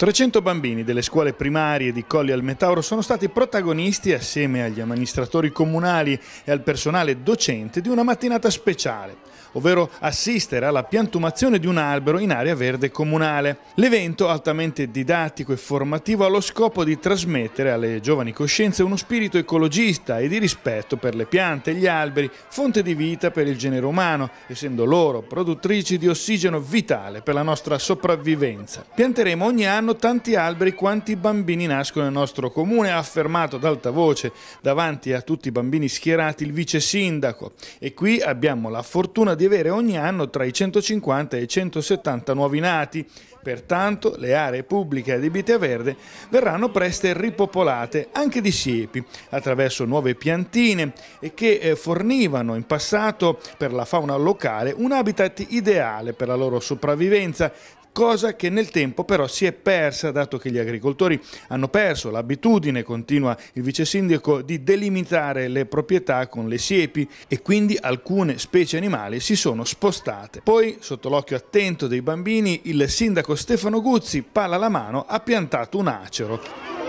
300 bambini delle scuole primarie di Colli al Metauro sono stati protagonisti assieme agli amministratori comunali e al personale docente di una mattinata speciale, ovvero assistere alla piantumazione di un albero in area verde comunale. L'evento altamente didattico e formativo ha lo scopo di trasmettere alle giovani coscienze uno spirito ecologista e di rispetto per le piante e gli alberi, fonte di vita per il genere umano, essendo loro produttrici di ossigeno vitale per la nostra sopravvivenza. Pianteremo ogni anno hanno tanti alberi quanti bambini nascono nel nostro comune, ha affermato ad alta voce davanti a tutti i bambini schierati il vice sindaco. E qui abbiamo la fortuna di avere ogni anno tra i 150 e i 170 nuovi nati. Pertanto le aree pubbliche adibite a verde verranno presto ripopolate anche di siepi attraverso nuove piantine che eh, fornivano in passato per la fauna locale un habitat ideale per la loro sopravvivenza, cosa che nel tempo però si è persa diversa, dato che gli agricoltori hanno perso l'abitudine, continua il vice sindaco, di delimitare le proprietà con le siepi e quindi alcune specie animali si sono spostate. Poi, sotto l'occhio attento dei bambini, il sindaco Stefano Guzzi, palla alla mano, ha piantato un acero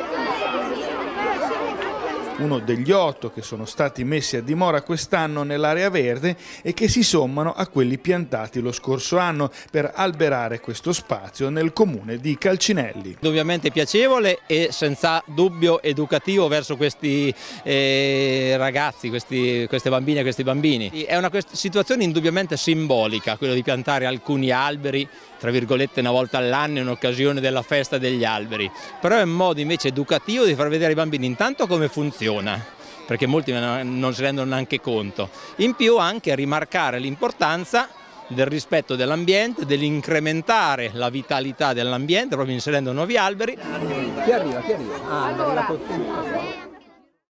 uno degli otto che sono stati messi a dimora quest'anno nell'area verde e che si sommano a quelli piantati lo scorso anno per alberare questo spazio nel comune di Calcinelli. Ovviamente piacevole e senza dubbio educativo verso questi eh, ragazzi, questi, queste bambine e questi bambini. È una situazione indubbiamente simbolica quella di piantare alcuni alberi tra virgolette una volta all'anno in occasione della festa degli alberi, però è un modo invece educativo di far vedere ai bambini intanto come funziona perché molti non si rendono neanche conto. In più anche rimarcare l'importanza del rispetto dell'ambiente, dell'incrementare la vitalità dell'ambiente proprio inserendo nuovi alberi. Chi arriva? Chi arriva? Ah, allora.